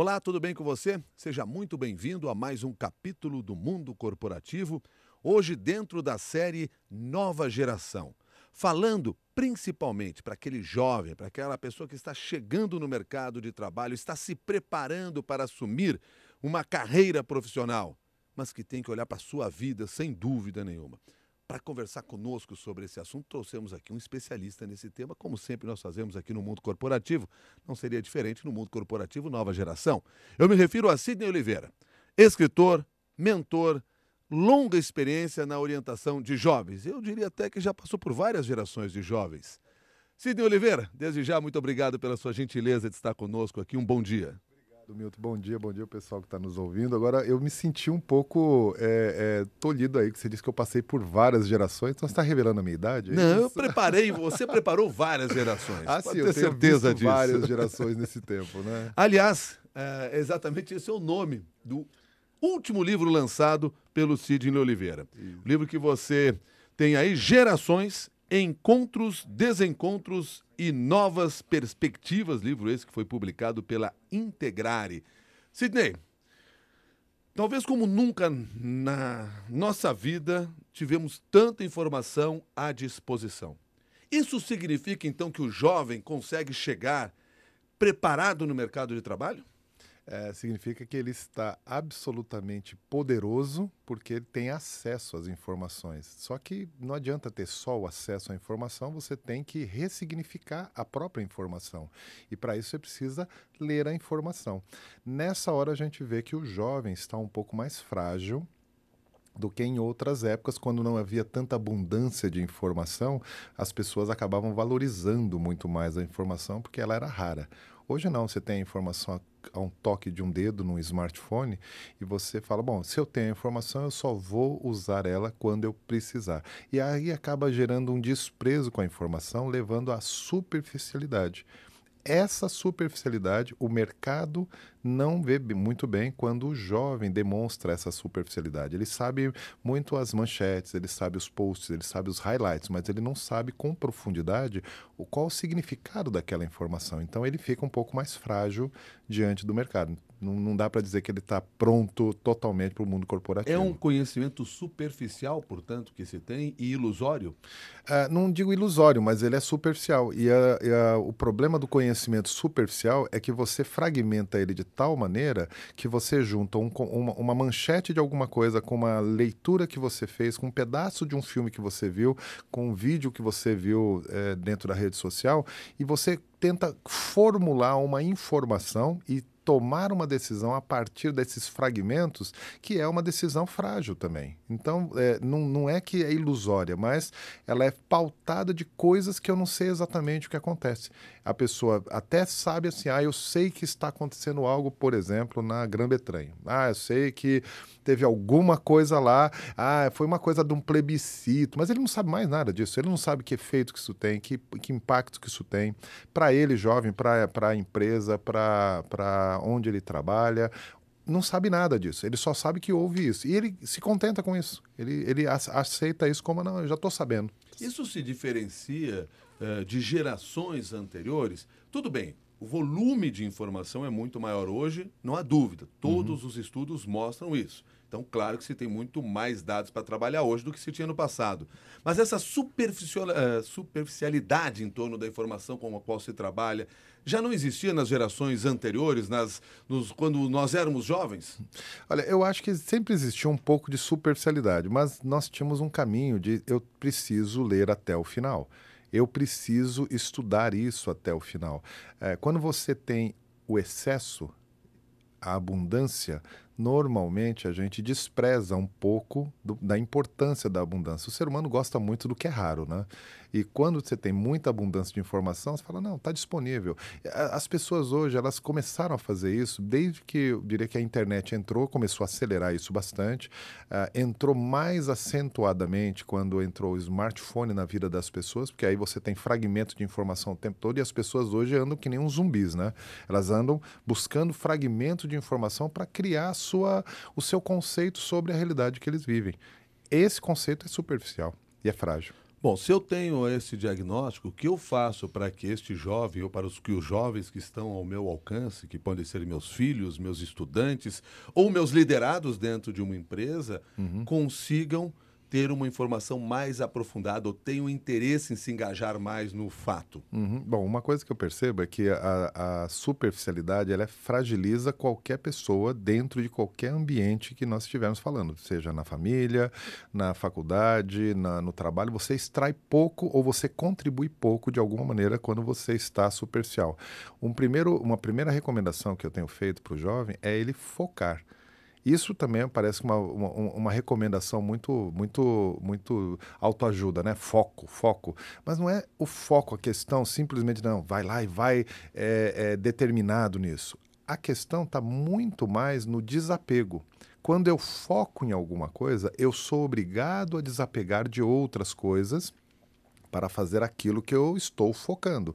Olá, tudo bem com você? Seja muito bem-vindo a mais um capítulo do Mundo Corporativo, hoje dentro da série Nova Geração, falando principalmente para aquele jovem, para aquela pessoa que está chegando no mercado de trabalho, está se preparando para assumir uma carreira profissional, mas que tem que olhar para a sua vida sem dúvida nenhuma. Para conversar conosco sobre esse assunto, trouxemos aqui um especialista nesse tema, como sempre nós fazemos aqui no mundo corporativo. Não seria diferente no mundo corporativo nova geração. Eu me refiro a Sidney Oliveira, escritor, mentor, longa experiência na orientação de jovens. Eu diria até que já passou por várias gerações de jovens. Sidney Oliveira, desde já, muito obrigado pela sua gentileza de estar conosco aqui. Um bom dia do Milton. Bom dia, bom dia, pessoal que está nos ouvindo. Agora, eu me senti um pouco é, é, tolhido aí, que você disse que eu passei por várias gerações. Então, você está revelando a minha idade? É Não, isso? eu preparei, você preparou várias gerações. Ah, sim, eu tenho certeza disso. várias gerações nesse tempo, né? Aliás, é, exatamente esse é o nome do último livro lançado pelo Sidney Oliveira. Sim. Livro que você tem aí, Gerações Encontros, Desencontros e Novas Perspectivas, livro esse que foi publicado pela Integrare. Sidney, talvez como nunca na nossa vida tivemos tanta informação à disposição. Isso significa então que o jovem consegue chegar preparado no mercado de trabalho? é, significa que ele está absolutamente poderoso porque ele tem acesso às informações. Só que não adianta ter só o acesso à informação, você tem que ressignificar a própria informação. E para isso você precisa ler a informação. Nessa hora a gente vê que o jovem está um pouco mais frágil do que em outras épocas, quando não havia tanta abundância de informação, as pessoas acabavam valorizando muito mais a informação porque ela era rara. Hoje não, você tem a informação a um toque de um dedo no smartphone e você fala: bom, se eu tenho a informação, eu só vou usar ela quando eu precisar. E aí acaba gerando um desprezo com a informação, levando à superficialidade essa superficialidade o mercado não vê muito bem quando o jovem demonstra essa superficialidade. Ele sabe muito as manchetes, ele sabe os posts, ele sabe os highlights, mas ele não sabe com profundidade o qual o significado daquela informação. Então ele fica um pouco mais frágil diante do mercado. Não, não dá para dizer que ele está pronto totalmente para o mundo corporativo. É um conhecimento superficial, portanto, que se tem e ilusório? É, não digo ilusório, mas ele é superficial. E, o problema do conhecimento superficial é que você fragmenta ele de tal maneira que você junta um, uma, uma manchete de alguma coisa com uma leitura que você fez, com um pedaço de um filme que você viu, com um vídeo que você viu é, dentro da rede social, e você tenta formular uma informação e tomar uma decisão a partir desses fragmentos, que é uma decisão frágil também. Então, é, não, não é que é ilusória, mas ela é pautada de coisas que eu não sei exatamente o que acontece. A pessoa até sabe assim, ah, eu sei que está acontecendo algo, por exemplo, na Grã-Bretanha. Ah, eu sei que teve alguma coisa lá, ah, foi uma coisa de um plebiscito, mas ele não sabe mais nada disso, ele não sabe que efeito que isso tem, que, que impacto que isso tem para ele, jovem, para a empresa, para onde ele trabalha, não sabe nada disso. Ele só sabe que houve isso. E ele se contenta com isso. Ele, ele aceita isso como, não, eu já estou sabendo. Isso se diferencia uh, de gerações anteriores? Tudo bem, o volume de informação é muito maior hoje, não há dúvida. Todos uhum. os estudos mostram isso. Então, claro que se tem muito mais dados para trabalhar hoje do que se tinha no passado. Mas essa eh, superficialidade em torno da informação com a qual se trabalha já não existia nas gerações anteriores, nas, nos, quando nós éramos jovens? Olha, eu acho que sempre existiu um pouco de superficialidade, mas nós tínhamos um caminho de eu preciso ler até o final. Eu preciso estudar isso até o final. É, quando você tem o excesso, a abundância, normalmente a gente despreza um pouco do, da importância da abundância. O ser humano gosta muito do que é raro, né? E quando você tem muita abundância de informação, você fala, não, está disponível. As pessoas hoje, elas começaram a fazer isso desde que, eu diria que a internet entrou, começou a acelerar isso bastante, uh, entrou mais acentuadamente quando entrou o smartphone na vida das pessoas, porque aí você tem fragmentos de informação o tempo todo e as pessoas hoje andam que nem uns zumbis, né? Elas andam buscando fragmentos de informação para criar sua, o seu conceito sobre a realidade que eles vivem. Esse conceito é superficial e é frágil. Bom, se eu tenho esse diagnóstico, o que eu faço para que este jovem ou para os que os jovens que estão ao meu alcance, que podem ser meus filhos, meus estudantes ou meus liderados dentro de uma empresa, uhum. consigam ter uma informação mais aprofundada ou tem um interesse em se engajar mais no fato? Uhum. Bom, uma coisa que eu percebo é que a, a, superficialidade ela fragiliza qualquer pessoa dentro de qualquer ambiente que nós estivermos falando, seja na família, na faculdade, na, no trabalho. Você extrai pouco ou você contribui pouco de alguma maneira quando você está superficial. Um primeiro, uma primeira recomendação que eu tenho feito para o jovem é ele focar. Isso também parece uma, uma, uma recomendação muito, muito, muito autoajuda, né? Foco, foco. Mas não é o foco a questão, simplesmente não, vai lá e vai é, é, determinado nisso. A questão está muito mais no desapego quando eu foco em alguma coisa, eu sou obrigado a desapegar de outras coisas para fazer aquilo que eu estou focando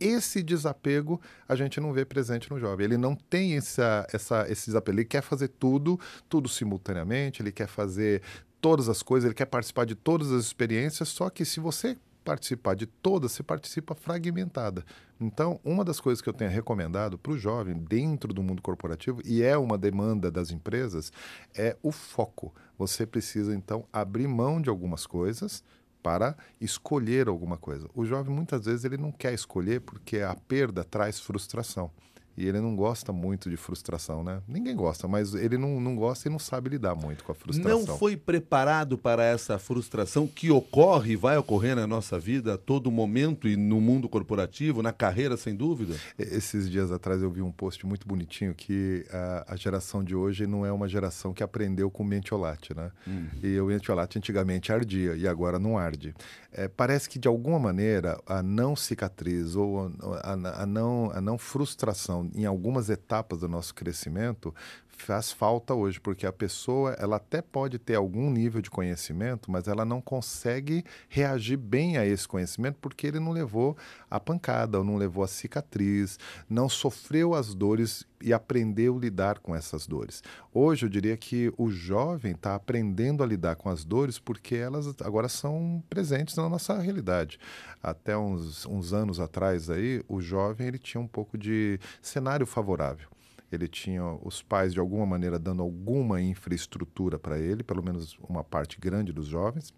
esse desapego a gente não vê presente no jovem. Ele não tem essa, essa, esse desapego. Ele quer fazer tudo, tudo simultaneamente, ele quer fazer todas as coisas, ele quer participar de todas as experiências, só que se você participar de todas, você participa fragmentada. Então, uma das coisas que eu tenho recomendado para o jovem dentro do mundo corporativo, e é uma demanda das empresas, é o foco. Você precisa, então, abrir mão de algumas coisas para escolher alguma coisa. O jovem muitas vezes ele não quer escolher porque a perda traz frustração. E ele não gosta muito de frustração, né? Ninguém gosta, mas ele não, não gosta e não sabe lidar muito com a frustração. Não foi preparado para essa frustração que ocorre e vai ocorrer na nossa vida a todo momento e no mundo corporativo, na carreira, sem dúvida? Esses dias atrás eu vi um post muito bonitinho que a, ah, a geração de hoje não é uma geração que aprendeu com o mentiolate, né? Hum. E o mentiolate antigamente ardia e agora não arde. É, parece que, de alguma maneira, a não cicatriz ou a, a, a não, a não frustração em algumas etapas do nosso crescimento, faz falta hoje, porque a pessoa ela até pode ter algum nível de conhecimento, mas ela não consegue reagir bem a esse conhecimento porque ele não levou a pancada, ou não levou a cicatriz, não sofreu as dores e aprendeu a lidar com essas dores. Hoje eu diria que o jovem está aprendendo a lidar com as dores porque elas agora são presentes na nossa realidade. Até uns, uns anos atrás aí, o jovem ele tinha um pouco de cenário favorável ele tinha os pais de alguma maneira dando alguma infraestrutura para ele, pelo menos uma parte grande dos jovens.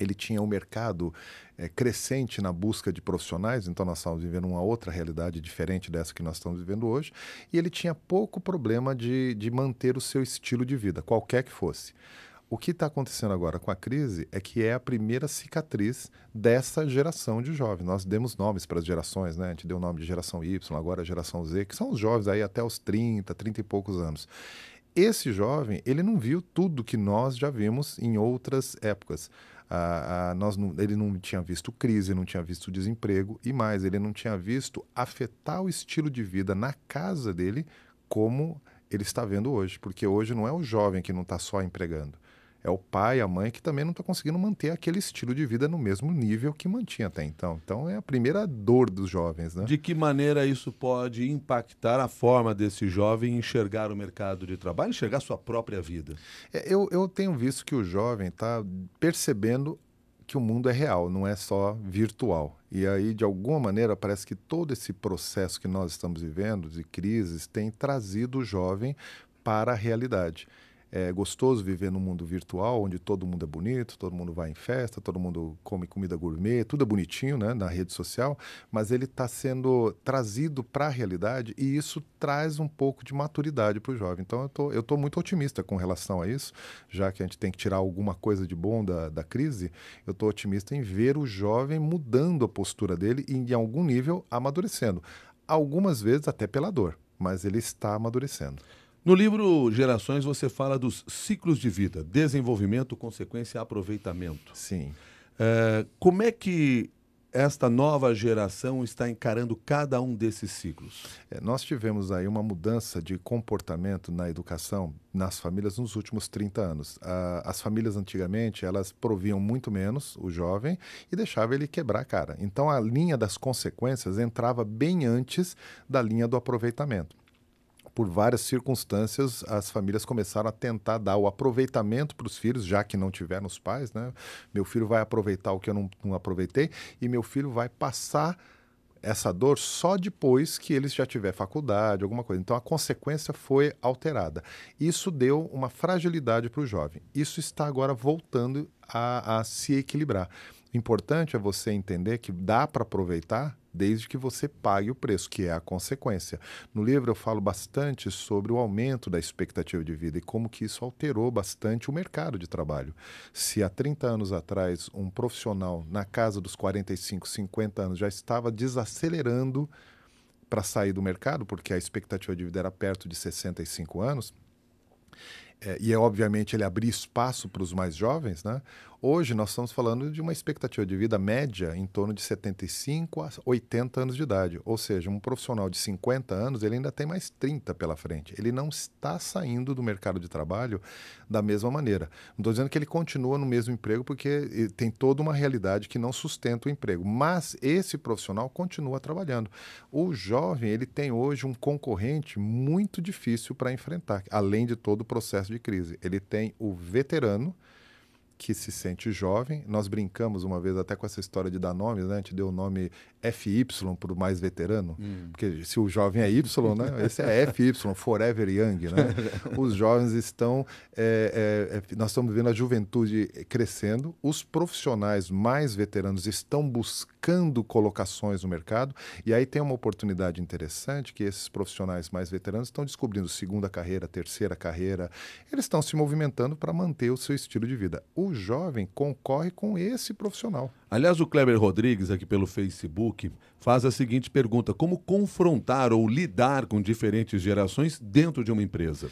Ele tinha um mercado é, crescente na busca de profissionais, então nós estamos vivendo uma outra realidade diferente dessa que nós estamos vivendo hoje, e ele tinha pouco problema de, de manter o seu estilo de vida, qualquer que fosse. O que está acontecendo agora com a crise é que é a primeira cicatriz dessa geração de jovens. Nós demos nomes para as gerações, né? A gente deu o nome de geração Y, agora geração Z, que são os jovens aí até os 30, 30 e poucos anos esse jovem ele não viu tudo que nós já vimos em outras épocas. Ah, ah, nós não, ele não tinha visto crise, não tinha visto desemprego e mais, ele não tinha visto afetar o estilo de vida na casa dele como ele está vendo hoje, porque hoje não é o jovem que não está só empregando, é o pai, a mãe que também não está conseguindo manter aquele estilo de vida no mesmo nível que mantinha até então. Então é a primeira dor dos jovens, né? De que maneira isso pode impactar a forma desse jovem enxergar o mercado de trabalho, enxergar sua própria vida? É, eu, eu tenho visto que o jovem está percebendo que o mundo é real, não é só virtual. E aí, de alguma maneira, parece que todo esse processo que nós estamos vivendo, de crises, tem trazido o jovem para a realidade. É gostoso viver num mundo virtual, onde todo mundo é bonito, todo mundo vai em festa, todo mundo come comida gourmet, tudo é bonitinho né, na rede social, mas ele está sendo trazido para a realidade e isso traz um pouco de maturidade para o jovem. Então, eu tô, estou tô muito otimista com relação a isso, já que a gente tem que tirar alguma coisa de bom da, da crise, eu estou otimista em ver o jovem mudando a postura dele e, em algum nível, amadurecendo. Algumas vezes até pela dor, mas ele está amadurecendo. No livro Gerações, você fala dos ciclos de vida: desenvolvimento, consequência aproveitamento. Sim. É, como é que esta nova geração está encarando cada um desses ciclos? É, nós tivemos aí uma mudança de comportamento na educação nas famílias nos últimos 30 anos. A, as famílias antigamente, elas proviam muito menos o jovem e deixavam ele quebrar a cara. Então a linha das consequências entrava bem antes da linha do aproveitamento por várias circunstâncias, as famílias começaram a tentar dar o aproveitamento para os filhos, já que não tiveram os pais, né? Meu filho vai aproveitar o que eu não, não aproveitei e meu filho vai passar essa dor só depois que eles já tiver faculdade, alguma coisa. Então a consequência foi alterada. Isso deu uma fragilidade para o jovem. Isso está agora voltando a, a se equilibrar. O importante é você entender que dá para aproveitar desde que você pague o preço, que é a consequência. No livro eu falo bastante sobre o aumento da expectativa de vida e como que isso alterou bastante o mercado de trabalho. Se há 30 anos atrás um profissional na casa dos 45, 50 anos já estava desacelerando para sair do mercado, porque a expectativa de vida era perto de 65 anos, é, e é obviamente ele abrir espaço para os mais jovens, né? Hoje nós estamos falando de uma expectativa de vida média em torno de 75 a 80 anos de idade, ou seja, um profissional de 50 anos, ele ainda tem mais 30 pela frente. Ele não está saindo do mercado de trabalho da mesma maneira. Não estou dizendo que ele continua no mesmo emprego porque eh, tem toda uma realidade que não sustenta o emprego, mas esse profissional continua trabalhando. O jovem, ele tem hoje um concorrente muito difícil para enfrentar, além de todo o processo de crise. Ele tem o veterano, que se sente jovem. Nós brincamos uma vez até com essa história de dar nomes, né? A gente deu o nome FY para o mais veterano, hum. porque se o jovem é Y, né? Esse é FY, Forever Young, né? Os jovens estão... É, é, é nós estamos vendo a juventude crescendo, os profissionais mais veteranos estão buscando colocações no mercado, e aí tem uma oportunidade interessante que esses profissionais mais veteranos estão descobrindo segunda carreira, terceira carreira, eles estão se movimentando para manter o seu estilo de vida o jovem concorre com esse profissional. Aliás, o Kleber Rodrigues, aqui pelo Facebook, faz a seguinte pergunta: como confrontar ou lidar com diferentes gerações dentro de uma empresa?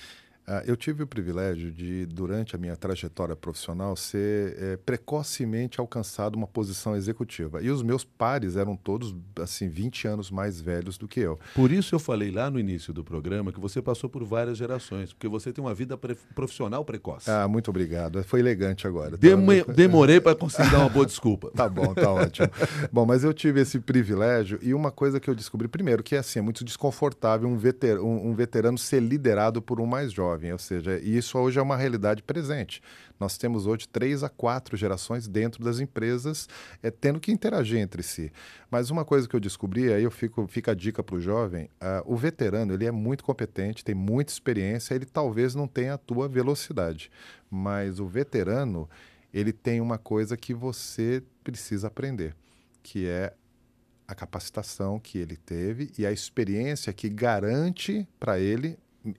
Ah, eu tive o privilégio de, durante a minha trajetória profissional, ser é, precocemente alcançado uma posição executiva. E os meus pares eram todos, assim, 20 anos mais velhos do que eu. Por isso eu falei lá no início do programa que você passou por várias gerações, porque você tem uma vida pre profissional precoce. Ah, muito obrigado. Foi elegante agora. tá... Demorei para conseguir dar uma boa desculpa. tá bom, tá ótimo. bom, mas eu tive esse privilégio e uma coisa que eu descobri, primeiro, que é assim, é muito desconfortável um, veter um, um veterano ser liderado por um mais jovem jovem, ou seja, isso hoje é uma realidade presente. Nós temos hoje três a quatro gerações dentro das empresas é, tendo que interagir entre si. Mas uma coisa que eu descobri, aí eu fico, fica a dica para o jovem, uh, o veterano ele é muito competente, tem muita experiência, ele talvez não tenha a tua velocidade, mas o veterano ele tem uma coisa que você precisa aprender, que é a capacitação que ele teve e a experiência que garante para ele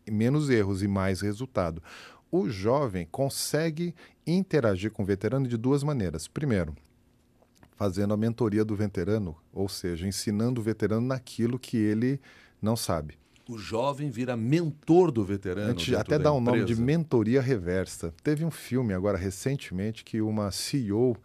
menos erros e mais resultado. O jovem consegue interagir com o veterano de duas maneiras. Primeiro, fazendo a mentoria do veterano, ou seja, ensinando o veterano naquilo que ele não sabe. O jovem vira mentor do veterano. até dá um nome de mentoria reversa. Teve um filme agora recentemente que uma CEO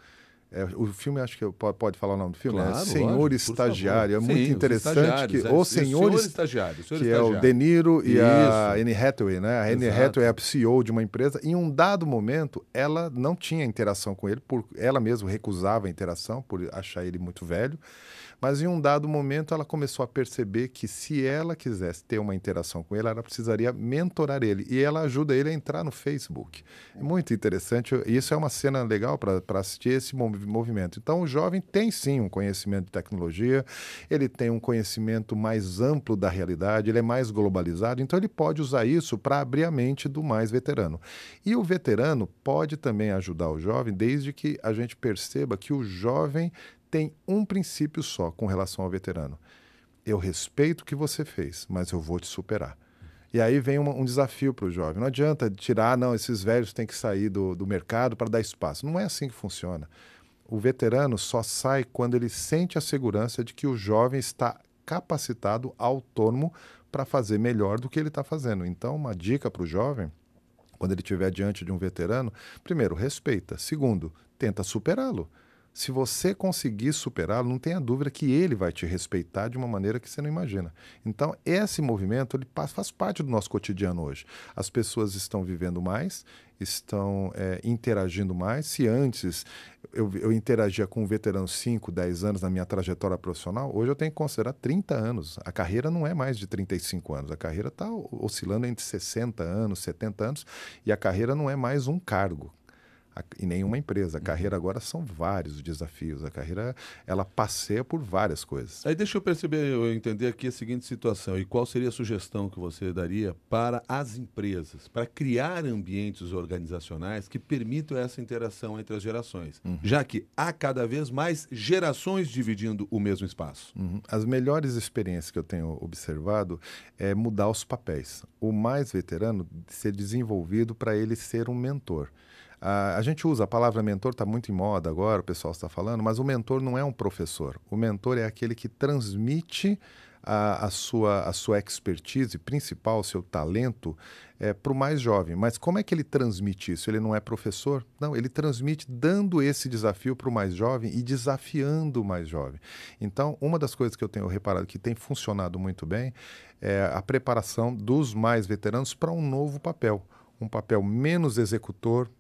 é, o filme, acho que eu, pode falar o nome do filme? É claro, é Senhor lógico, Estagiário. É Sim, muito interessante é que é, o Senhor, Estagiário, senhor que estagiário. é o De Niro e Isso. a Anne Hathaway, né? A Anne Hathaway é a CEO de uma empresa. Em um dado momento, ela não tinha interação com ele, por ela mesma recusava a interação por achar ele muito velho. Mas em um dado momento ela começou a perceber que se ela quisesse ter uma interação com ele, ela precisaria mentorar ele. E ela ajuda ele a entrar no Facebook. É muito interessante. Isso é uma cena legal para assistir esse movimento. Então o jovem tem sim um conhecimento de tecnologia, ele tem um conhecimento mais amplo da realidade, ele é mais globalizado, então ele pode usar isso para abrir a mente do mais veterano. E o veterano pode também ajudar o jovem, desde que a gente perceba que o jovem tem um princípio só com relação ao veterano: eu respeito o que você fez, mas eu vou te superar. E aí vem um desafio para o jovem. Não adianta tirar, não, esses velhos têm que sair do, do mercado para dar espaço. Não é assim que funciona. O veterano só sai quando ele sente a segurança de que o jovem está capacitado, autônomo, para fazer melhor do que ele está fazendo. Então, uma dica para o jovem, quando ele estiver diante de um veterano, primeiro, respeita. Segundo, tenta superá-lo se você conseguir superá-lo, não tenha dúvida que ele vai te respeitar de uma maneira que você não imagina. Então, esse movimento ele faz parte do nosso cotidiano hoje. As pessoas estão vivendo mais, estão é, interagindo mais. Se antes eu, eu, interagia com um veterano 5, 10 anos na minha trajetória profissional, hoje eu tenho que considerar 30 anos. A carreira não é mais de 35 anos, a carreira está oscilando entre 60 anos, 70 anos, e a carreira não é mais um cargo e em nenhuma empresa. A uhum. carreira agora são vários desafios. A carreira ela passeia por várias coisas. Aí deixa eu perceber, eu entender aqui a seguinte situação. E qual seria a sugestão que você daria para as empresas para criar ambientes organizacionais que permitam essa interação entre as gerações, uhum. já que há cada vez mais gerações dividindo o mesmo espaço. Uhum. As melhores experiências que eu tenho observado é mudar os papéis. O mais veterano ser desenvolvido para ele ser um mentor. A, gente usa a palavra mentor, está muito em moda agora, o pessoal está falando, mas o mentor não é um professor. O mentor é aquele que transmite a, a, sua, a sua expertise principal, o seu talento, é, para o mais jovem. Mas como é que ele transmite isso? Ele não é professor? Não, ele transmite dando esse desafio para o mais jovem e desafiando o mais jovem. Então, uma das coisas que eu tenho reparado que tem funcionado muito bem é a preparação dos mais veteranos para um novo papel. Um papel menos executor,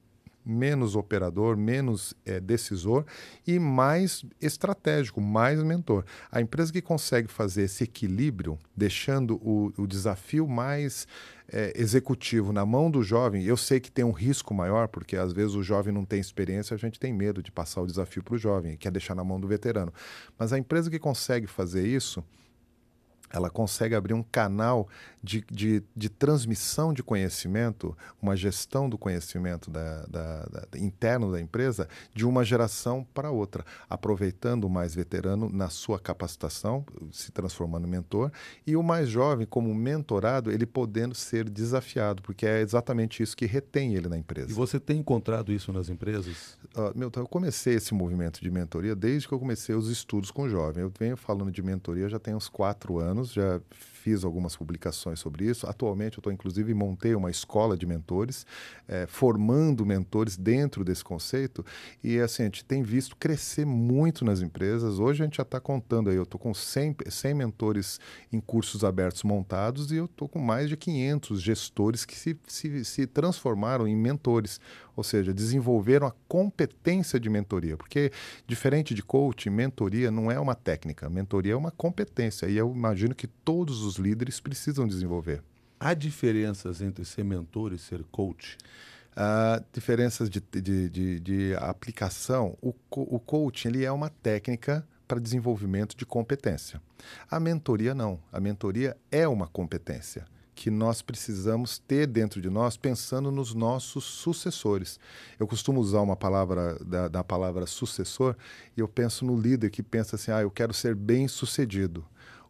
menos operador, menos é, decisor e mais estratégico, mais mentor. A empresa que consegue fazer esse equilíbrio, deixando o, o desafio mais é, executivo na mão do jovem, eu sei que tem um risco maior, porque às vezes o jovem não tem experiência, a gente tem medo de passar o desafio para o jovem, quer deixar na mão do veterano. Mas a empresa que consegue fazer isso, ela consegue abrir um canal de, de, de, transmissão de conhecimento, uma gestão do conhecimento da, da, da, interno da empresa, de uma geração para outra, aproveitando o mais veterano na sua capacitação, se transformando em mentor, e o mais jovem, como mentorado, ele podendo ser desafiado, porque é exatamente isso que retém ele na empresa. E você tem encontrado isso nas empresas? Uh, ah, meu, eu comecei esse movimento de mentoria desde que eu comecei os estudos com o jovem. Eu venho falando de mentoria já tem uns quatro anos anos, já fiz algumas publicações sobre isso. Atualmente, eu estou inclusive montei uma escola de mentores, é, formando mentores dentro desse conceito. E assim, a gente tem visto crescer muito nas empresas. Hoje a gente já está contando aí, eu estou com 100, 100 mentores em cursos abertos montados e eu estou com mais de 500 gestores que se, se, se transformaram em mentores ou seja, desenvolveram a competência de mentoria, porque diferente de coaching, mentoria não é uma técnica, mentoria é uma competência. E eu imagino que todos os os líderes precisam desenvolver. Há diferenças entre ser mentor e ser coach? Há diferenças de, de, de, de aplicação. O, o coaching ele é uma técnica para desenvolvimento de competência. A mentoria não. A mentoria é uma competência que nós precisamos ter dentro de nós, pensando nos nossos sucessores. Eu costumo usar uma palavra da, da palavra sucessor e eu penso no líder que pensa assim: ah, eu quero ser bem sucedido.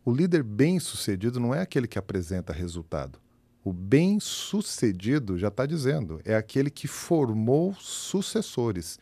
O líder bem-sucedido não é aquele que apresenta resultado. O bem-sucedido já está dizendo, é aquele que formou sucessores.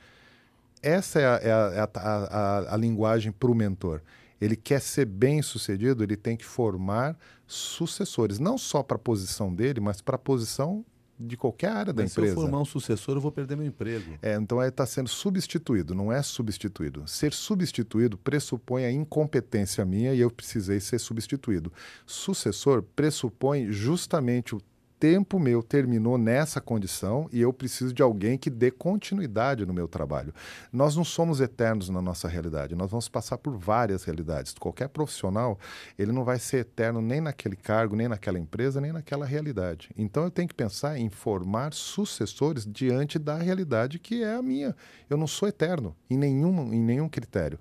Essa é a, é a, é a, a linguagem para o mentor. Ele quer ser bem-sucedido, ele tem que formar sucessores, não só para a posição dele, mas para a posição de qualquer área Mas da empresa. Se eu formar um sucessor, eu vou perder meu emprego. É, então está é, tá sendo substituído, não é substituído. Ser substituído pressupõe a incompetência minha e eu precisei ser substituído. Sucessor pressupõe justamente o tempo meu terminou nessa condição e eu preciso de alguém que dê continuidade no meu trabalho. Nós não somos eternos na nossa realidade, nós vamos passar por várias realidades. Qualquer profissional, ele não vai ser eterno nem naquele cargo, nem naquela empresa, nem naquela realidade. Então eu tenho que pensar em formar sucessores diante da realidade que é a minha. Eu não sou eterno em nenhum, em nenhum critério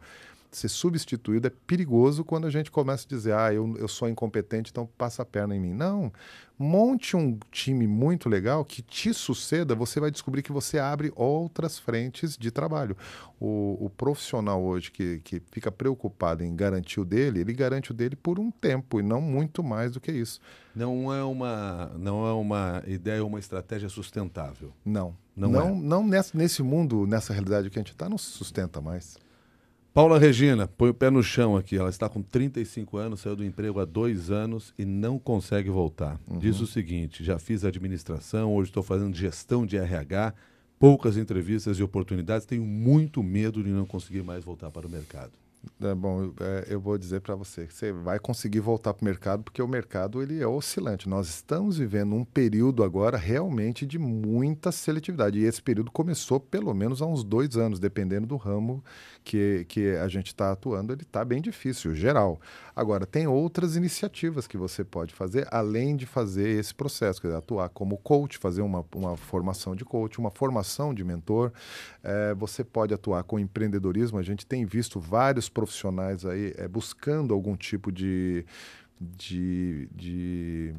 ser substituído é perigoso quando a gente começa a dizer, ah, eu, eu sou incompetente, então passa a perna em mim. Não. Monte um time muito legal que te suceda, você vai descobrir que você abre outras frentes de trabalho. O, o profissional hoje que, que fica preocupado em garantir o dele, ele garante o dele por um tempo e não muito mais do que isso. Não é uma, não é uma ideia, uma estratégia sustentável. Não. Não, não, é. não nesse, nesse mundo, nessa realidade que a gente está, não se sustenta mais. Paula Regina, põe o pé no chão aqui. Ela está com 35 anos, saiu do emprego há dois anos e não consegue voltar. Uhum. Diz o seguinte: já fiz administração, hoje estou fazendo gestão de RH, poucas entrevistas e oportunidades. Tenho muito medo de não conseguir mais voltar para o mercado. É, bom, é, eu vou dizer para você que você vai conseguir voltar para o mercado, porque o mercado ele é oscilante. Nós estamos vivendo um período agora realmente de muita seletividade. E esse período começou pelo menos há uns dois anos, dependendo do ramo que, que a gente está atuando, ele está bem difícil, geral. Agora, tem outras iniciativas que você pode fazer, além de fazer esse processo, quer dizer, atuar como coach, fazer uma, uma formação de coach, uma formação de mentor. É, você pode atuar com empreendedorismo, a gente tem visto vários profissionais aí é, buscando algum tipo de de, de,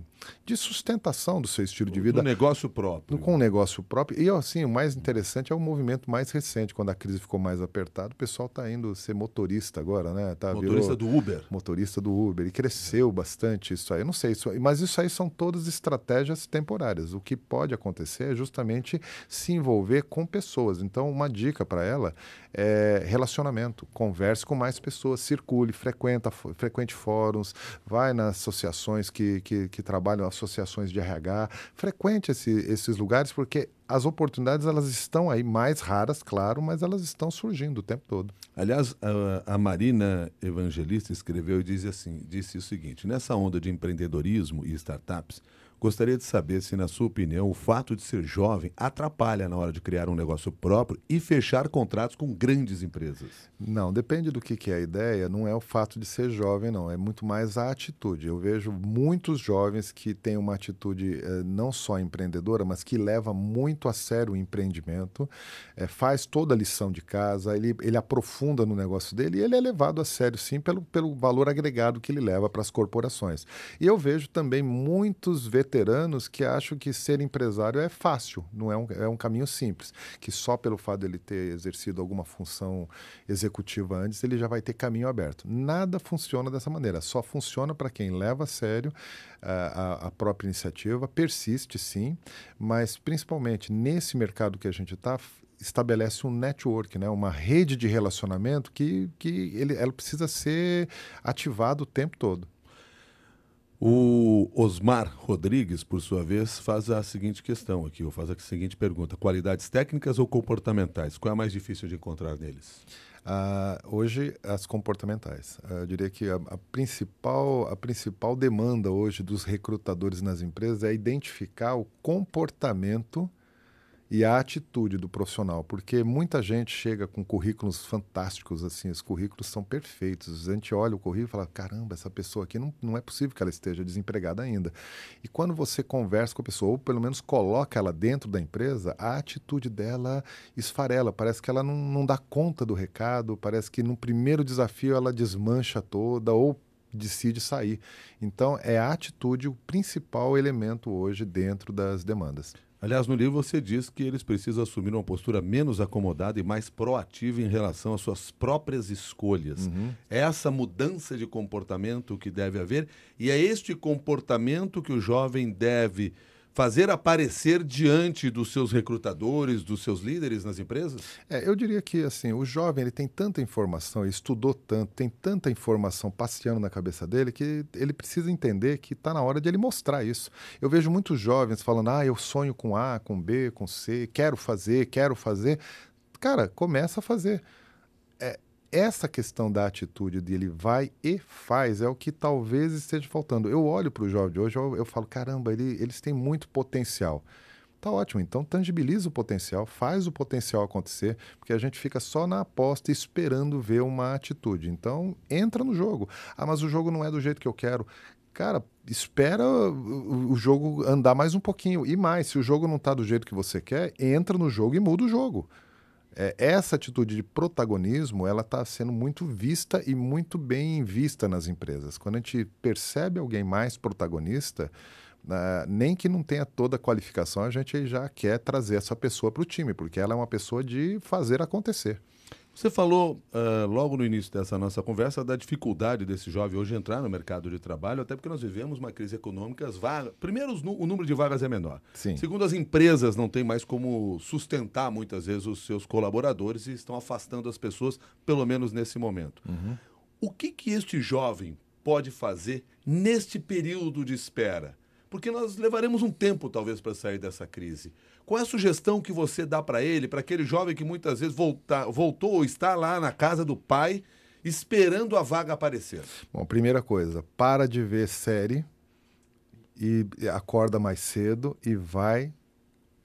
de, sustentação do seu estilo de vida. negócio próprio. Com um negócio próprio. E assim, o mais interessante é o movimento mais recente, quando a crise ficou mais apertada, o pessoal está indo ser motorista agora, né? Tá, motorista do Uber. Motorista do Uber. E cresceu bastante isso aí. Eu não sei, isso, mas isso aí são todas estratégias temporárias. O que pode acontecer é justamente se envolver com pessoas. Então, uma dica para ela é, relacionamento. Converse com mais pessoas, circule, frequenta, frequente fóruns, vai nas associações que, que, que trabalham, associações de RH, frequente esse, esses lugares, porque as oportunidades elas estão aí, mais raras, claro, mas elas estão surgindo o tempo todo. Aliás, a, a, Marina Evangelista escreveu e disse assim, disse o seguinte: nessa onda de empreendedorismo e startups, Gostaria de saber se, na sua opinião, o fato de ser jovem atrapalha na hora de criar um negócio próprio e fechar contratos com grandes empresas. Não, depende do que, que é a ideia, não é o fato de ser jovem, não. É muito mais a atitude. Eu vejo muitos jovens que têm uma atitude eh, não só empreendedora, mas que leva muito a sério o empreendimento, eh, faz toda a lição de casa, ele, ele aprofunda no negócio dele e ele é levado a sério, sim, pelo, pelo valor agregado que ele leva para as corporações. E eu vejo também muitos veteranos veteranos que acham que ser empresário é fácil, não é um, é um caminho simples, que só pelo fato dele ter exercido alguma função executiva antes, ele já vai ter caminho aberto. Nada funciona dessa maneira, só funciona para quem leva a sério a, eh, a, a própria iniciativa, persiste sim, mas principalmente nesse mercado que a gente está, estabelece um network, né? uma rede de relacionamento que, que ele, ela precisa ser ativada o tempo todo. O Osmar Rodrigues, por sua vez, faz a seguinte questão aqui, ou faz a seguinte pergunta: qualidades técnicas ou comportamentais? Qual é a mais difícil de encontrar neles? Uh, hoje, as comportamentais. Uh, eu diria que a, a, principal, a principal demanda hoje dos recrutadores nas empresas é identificar o comportamento e a atitude do profissional, porque muita gente chega com currículos fantásticos, assim, os currículos são perfeitos. A gente olha o currículo e fala: caramba, essa pessoa aqui não, não é possível que ela esteja desempregada ainda. E quando você conversa com a pessoa, ou pelo menos coloca ela dentro da empresa, a atitude dela esfarela, parece que ela não, não dá conta do recado, parece que no primeiro desafio ela desmancha toda, ou decide sair. Então, é a atitude o principal elemento hoje dentro das demandas. Aliás, no livro você diz que eles precisam assumir uma postura menos acomodada e mais proativa em relação às suas próprias escolhas. Uhum. É essa mudança de comportamento que deve haver e é este comportamento que o jovem deve fazer aparecer diante dos seus recrutadores, dos seus líderes nas empresas? É, eu diria que assim, o jovem ele tem tanta informação, estudou tanto, tem tanta informação passeando na cabeça dele que ele precisa entender que está na hora de ele mostrar isso. Eu vejo muitos jovens falando: "Ah, eu sonho com A, com B, com C, quero fazer, quero fazer". Cara, começa a fazer essa questão da atitude dele vai e faz é o que talvez esteja faltando. Eu olho para o jovem de hoje, eu, eu falo, caramba, ele, eles têm muito potencial. Tá ótimo, então tangibiliza o potencial, faz o potencial acontecer, porque a gente fica só na aposta esperando ver uma atitude. Então, entra no jogo. Ah, mas o jogo não é do jeito que eu quero. Cara, espera o jogo andar mais um pouquinho. E mais, se o jogo não está do jeito que você quer, entra no jogo e muda o jogo. É, essa atitude de protagonismo ela está sendo muito vista e muito bem vista nas empresas. Quando a gente percebe alguém mais protagonista, Uh, nem que não tenha toda a qualificação, a gente já quer trazer essa pessoa para o time, porque ela é uma pessoa de fazer acontecer. Você falou uh, logo no início dessa nossa conversa da dificuldade desse jovem hoje entrar no mercado de trabalho, até porque nós vivemos uma crise econômica. As vagas... Primeiro, o número de vagas é menor. Sim. Segundo, as empresas não têm mais como sustentar muitas vezes os seus colaboradores e estão afastando as pessoas, pelo menos nesse momento. Uhum. O que, que este jovem pode fazer neste período de espera? Porque nós levaremos um tempo, talvez, para sair dessa crise. Qual é a sugestão que você dá para ele, para aquele jovem que muitas vezes volta, voltou ou está lá na casa do pai esperando a vaga aparecer? Bom, primeira coisa, para de ver série e acorda mais cedo e vai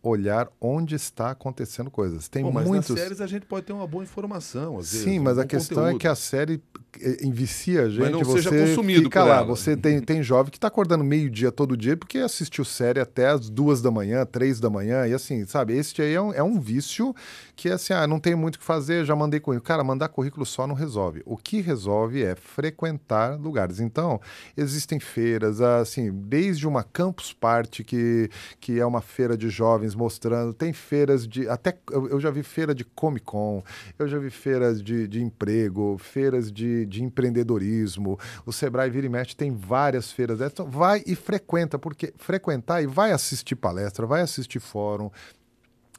olhar onde está acontecendo coisas. Tem Pô, mas muitos. Nas séries a gente pode ter uma boa informação. Vezes, Sim, mas um a questão conteúdo. é que a série eh, envicia a gente. Mas não você seja consumido fica lá. Ela. Você tem, tem jovem que está acordando meio dia todo dia porque assistiu série até as duas da manhã, três da manhã e assim, sabe? Este aí é um, é um vício que é assim, ah, não tem muito o que fazer, já mandei currículo. Cara, mandar currículo só não resolve. O que resolve é frequentar lugares. Então existem feiras, assim, desde uma Campus Party que que é uma feira de jovens mostrando, tem feiras de. Até eu, eu já vi feira de Comic Con, eu já vi feiras de, de emprego, feiras de, de empreendedorismo. O Sebrae Vira e Mexe tem várias feiras dessas. Então vai e frequenta, porque frequentar e vai assistir palestra, vai assistir fórum,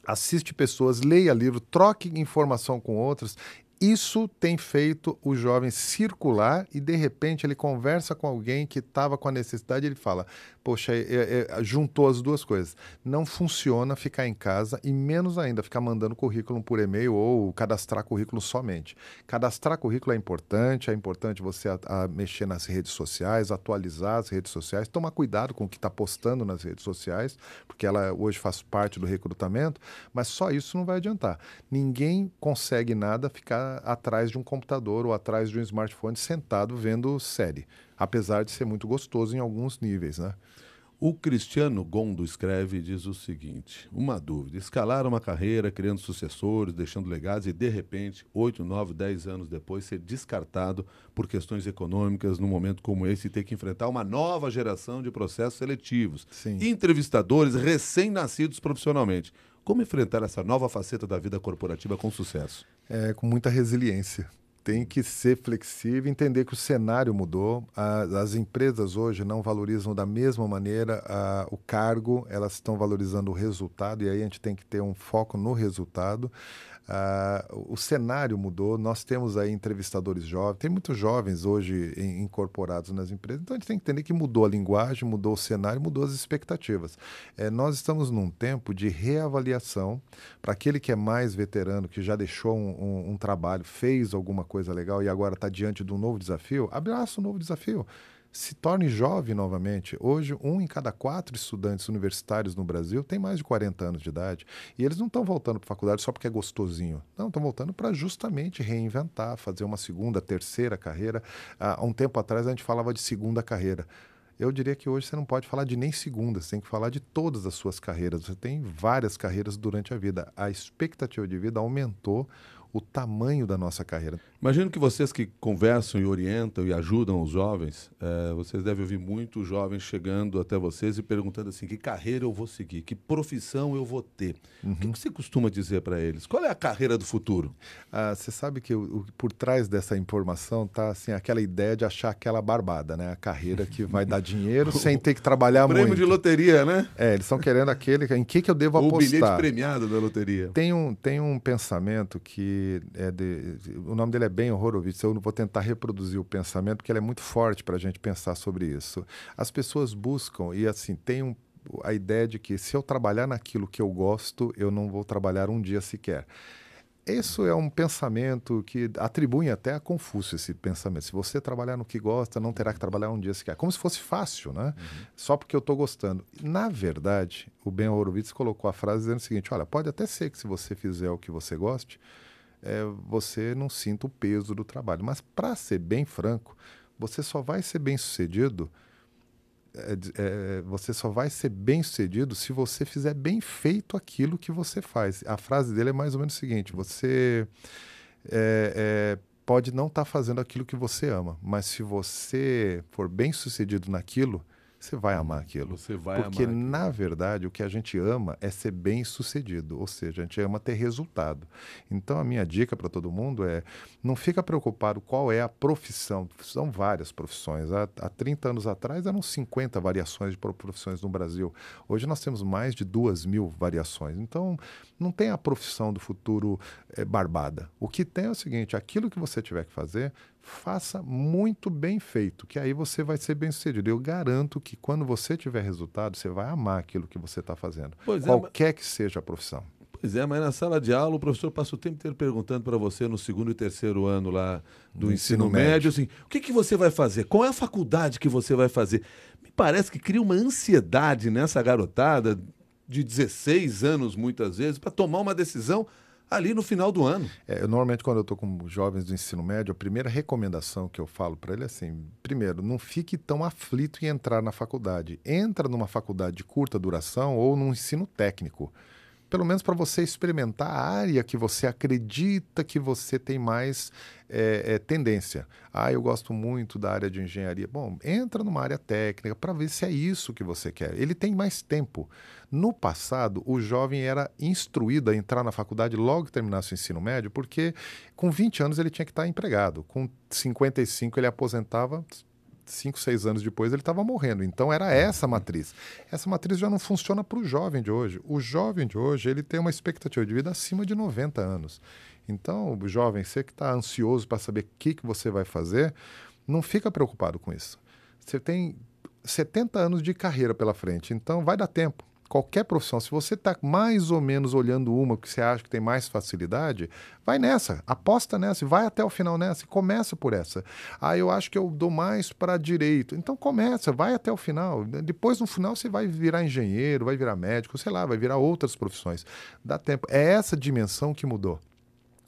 assiste pessoas, leia livro, troque informação com outras isso tem feito o jovem circular e de repente ele conversa com alguém que estava com a necessidade, ele fala: Poxa, é, é, é, juntou as duas coisas. Não funciona ficar em casa e menos ainda ficar mandando currículo por e-mail ou cadastrar currículo somente. Cadastrar currículo é importante, é importante você a, a mexer nas redes sociais, atualizar as redes sociais, tomar cuidado com o que está postando nas redes sociais, porque ela hoje faz parte do recrutamento, mas só isso não vai adiantar. Ninguém consegue nada ficar atrás de um computador ou atrás de um smartphone sentado vendo série, apesar de ser muito gostoso em alguns níveis, né? O Cristiano Gondo escreve e diz o seguinte: uma dúvida. Escalar uma carreira, criando sucessores, deixando legados e, de repente, 8, 9, 10 anos depois, ser descartado por questões econômicas num momento como esse e ter que enfrentar uma nova geração de processos seletivos. Sim. Entrevistadores recém-nascidos profissionalmente. Como enfrentar essa nova faceta da vida corporativa com sucesso? é, com muita resiliência. Tem que ser flexível, entender que o cenário mudou. As, as empresas hoje não valorizam da mesma maneira a, o cargo, elas estão valorizando o resultado, e aí a gente tem que ter um foco no resultado. Uh, o cenário mudou, nós temos aí entrevistadores jovens, tem muitos jovens hoje em, incorporados nas empresas, então a gente tem que entender que mudou a linguagem, mudou o cenário, mudou as expectativas. É, nós estamos num tempo de reavaliação para aquele que é mais veterano, que já deixou um, um, um trabalho, fez alguma coisa legal e agora está diante de um novo desafio, abraça o um novo desafio se torne jovem novamente. Hoje, um em cada quatro estudantes universitários no Brasil tem mais de 40 anos de idade. E eles não estão voltando para a faculdade só porque é gostosinho. Não, estão voltando para justamente reinventar, fazer uma segunda, terceira carreira. Há ah, um tempo atrás a gente falava de segunda carreira. Eu diria que hoje você não pode falar de nem segunda, você tem que falar de todas as suas carreiras. Você tem várias carreiras durante a vida. A expectativa de vida aumentou o tamanho da nossa carreira. Imagino que vocês que conversam e orientam e ajudam os jovens, é, vocês devem ouvir muitos jovens chegando até vocês e perguntando assim: que carreira eu vou seguir? Que profissão eu vou ter? Uhum. O que, você costuma dizer para eles? Qual é a carreira do futuro? Ah, você sabe que o, o, por trás dessa informação está assim aquela ideia de achar aquela barbada, né? A carreira que vai dar dinheiro sem ter que trabalhar o prêmio muito. Prêmio de loteria, né? É, eles estão querendo aquele em que, que eu devo o apostar. O bilhete premiado da loteria. Tem um, tem um pensamento que é de, o nome dele é é bem Horowitz, eu não vou tentar reproduzir o pensamento, porque ela é muito forte para a gente pensar sobre isso. As pessoas buscam, e assim, tem um a ideia de que se eu trabalhar naquilo que eu gosto, eu não vou trabalhar um dia sequer. Isso é um pensamento que atribui até a Confúcio esse pensamento. Se você trabalhar no que gosta, não terá que trabalhar um dia sequer. Como se fosse fácil, né? Uhum. Só porque eu estou gostando. Na verdade, o Ben Horowitz colocou a frase dizendo o seguinte: olha, pode até ser que se você fizer o que você goste, é, você não sinta o peso do trabalho. Mas, para ser bem franco, você só vai ser bem sucedido. É, é, você só vai ser bem sucedido se você fizer bem feito aquilo que você faz. A frase dele é mais ou menos o seguinte: você é, é, pode não estar tá fazendo aquilo que você ama, mas se você for bem sucedido naquilo, você vai amar aquilo. Você vai Porque, amar na verdade, o que a gente ama é ser bem sucedido, ou seja, a gente ama ter resultado. Então, a minha dica para todo mundo é: não fica preocupado qual é a profissão, são várias profissões. Há, há 30 anos atrás eram 50 variações de profissões no Brasil. Hoje nós temos mais de 2 mil variações. Então, não tem a profissão do futuro é, barbada. O que tem é o seguinte: aquilo que você tiver que fazer, faça muito bem feito, que aí você vai ser bem sucedido. Eu garanto que quando você tiver resultado, você vai amar aquilo que você está fazendo, pois qualquer é, mas... que seja a profissão. Pois é, mas na sala de aula o professor passa o tempo inteiro perguntando para você no segundo e terceiro ano lá do, ensino, ensino, médio, médio assim, o que, que você vai fazer? Qual é a faculdade que você vai fazer? Me parece que cria uma ansiedade nessa garotada de 16 anos, muitas vezes, para tomar uma decisão ali no final do ano. É, eu, normalmente, quando eu estou com jovens do ensino médio, a primeira recomendação que eu falo para ele é assim: primeiro, não fique tão aflito em entrar na faculdade. Entra numa faculdade de curta duração ou num ensino técnico pelo menos para você experimentar a área que você acredita que você tem mais é, é, tendência. Ah, eu gosto muito da área de engenharia. Bom, entra numa área técnica para ver se é isso que você quer. Ele tem mais tempo. No passado, o jovem era instruído a entrar na faculdade logo que terminasse o ensino médio, porque com 20 anos ele tinha que estar tá empregado, com 55 ele aposentava, 5, 6 anos depois ele estava morrendo. Então era uhum. essa matriz. Essa matriz já não funciona para o jovem de hoje. O jovem de hoje ele tem uma expectativa de vida acima de 90 anos. Então, jovem, você que está ansioso para saber o que, que você vai fazer, não fica preocupado com isso. Você tem 70 anos de carreira pela frente, então vai dar tempo qualquer profissão, se você está mais ou menos olhando uma que você acha que tem mais facilidade, vai nessa, aposta nessa, vai até o final nessa, começa por essa. Ah, eu acho que eu dou mais para direito. Então começa, vai até o final. Depois no final você vai virar engenheiro, vai virar médico, sei lá, vai virar outras profissões. Dá tempo. É essa dimensão que mudou.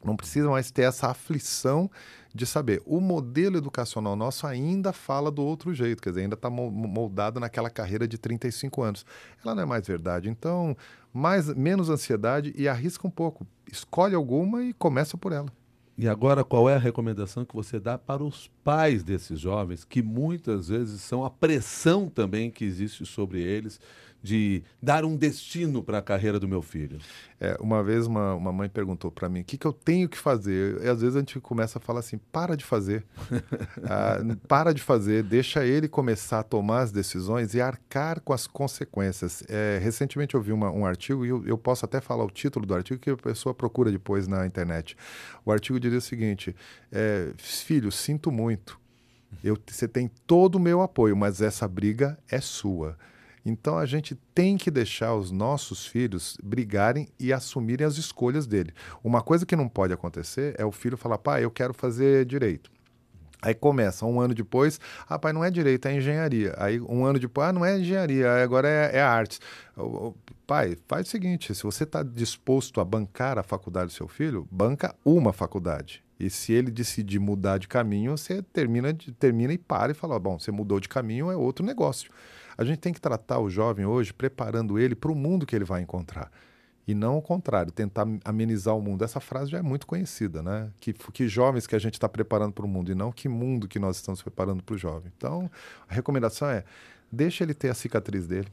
Não precisa mais ter essa aflição de saber. O modelo educacional nosso ainda fala do outro jeito, quer dizer, ainda está moldado naquela carreira de 35 anos. Ela não é mais verdade. Então, mais, menos ansiedade e arrisca um pouco. Escolhe alguma e começa por ela. E agora, qual é a recomendação que você dá para os pais desses jovens, que muitas vezes são a pressão também que existe sobre eles de dar um destino para a carreira do meu filho? É, uma vez uma, uma mãe perguntou para mim o que, que eu tenho que fazer. E às vezes a gente começa a falar assim: para de fazer, ah, para de fazer, deixa ele começar a tomar as decisões e arcar com as consequências. É, recentemente eu vi uma, um artigo, e eu, eu posso até falar o título do artigo que a pessoa procura depois na internet. O artigo diria o seguinte: é, filho, sinto muito. Eu, você tem todo o meu apoio, mas essa briga é sua. Então a gente tem que deixar os nossos filhos brigarem e assumirem as escolhas dele. Uma coisa que não pode acontecer é o filho falar: pai, eu quero fazer direito. Aí começa, um ano depois, ah, pai, não é direito, é engenharia. Aí um ano depois, ah, não é engenharia, agora é, é arte. Pai, faz o seguinte: se você está disposto a bancar a faculdade do seu filho, banca uma faculdade. E se ele decidir mudar de caminho, você termina, termina e para e fala: bom, você mudou de caminho, é outro negócio. A gente tem que tratar o jovem hoje preparando ele para o mundo que ele vai encontrar. E não o contrário, tentar amenizar o mundo. Essa frase já é muito conhecida, né? Que, que jovens que a gente está preparando para o mundo e não que mundo que nós estamos preparando para o jovem. Então, a recomendação é deixa ele ter a cicatriz dele,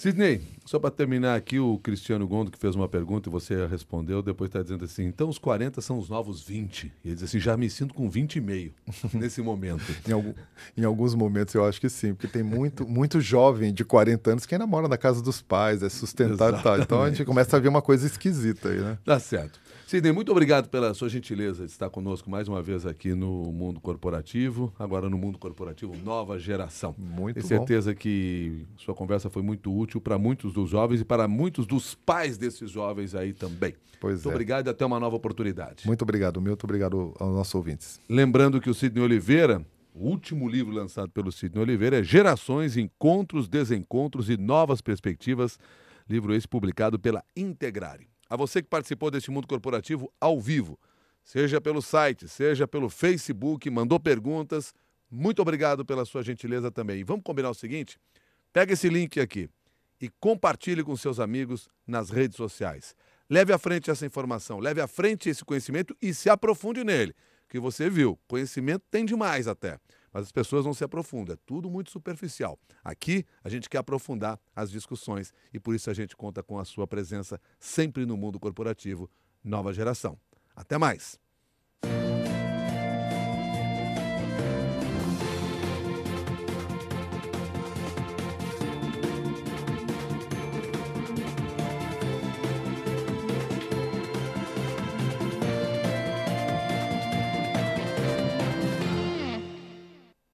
Sidney, só para terminar aqui, o Cristiano Gondo que fez uma pergunta e você respondeu, depois está dizendo assim, então os 40 são os novos 20. E ele diz assim, já me sinto com 20 e meio nesse momento. em, algum, em, alguns momentos eu acho que sim, porque tem muito, muito jovem de 40 anos que ainda mora na casa dos pais, é sustentado e tal. Então a gente começa a ver uma coisa esquisita aí, né? Tá certo. Sidney, muito obrigado pela sua gentileza de estar conosco mais uma vez aqui no Mundo Corporativo, agora no Mundo Corporativo Nova Geração. Muito Tenho certeza bom. que sua conversa foi muito útil para muitos dos jovens e para muitos dos pais desses jovens aí também. Pois muito é. obrigado e até uma nova oportunidade. Muito obrigado, Milton. Obrigado aos nossos ouvintes. Lembrando que o Sidney Oliveira o último livro lançado pelo Sidney Oliveira é Gerações, Encontros, Desencontros e Novas Perspectivas, livro esse publicado pela Integrare a você que participou deste mundo corporativo ao vivo, seja pelo site, seja pelo Facebook, mandou perguntas. Muito obrigado pela sua gentileza também. E vamos combinar o seguinte: pega esse link aqui e compartilhe com seus amigos nas redes sociais. Leve à frente essa informação, leve à frente esse conhecimento e se aprofunde nele, que você viu. Conhecimento tem demais até mas as pessoas não se aprofundam, é tudo muito superficial. Aqui a gente quer aprofundar as discussões e por isso a gente conta com a sua presença sempre no mundo corporativo Nova Geração. Até mais!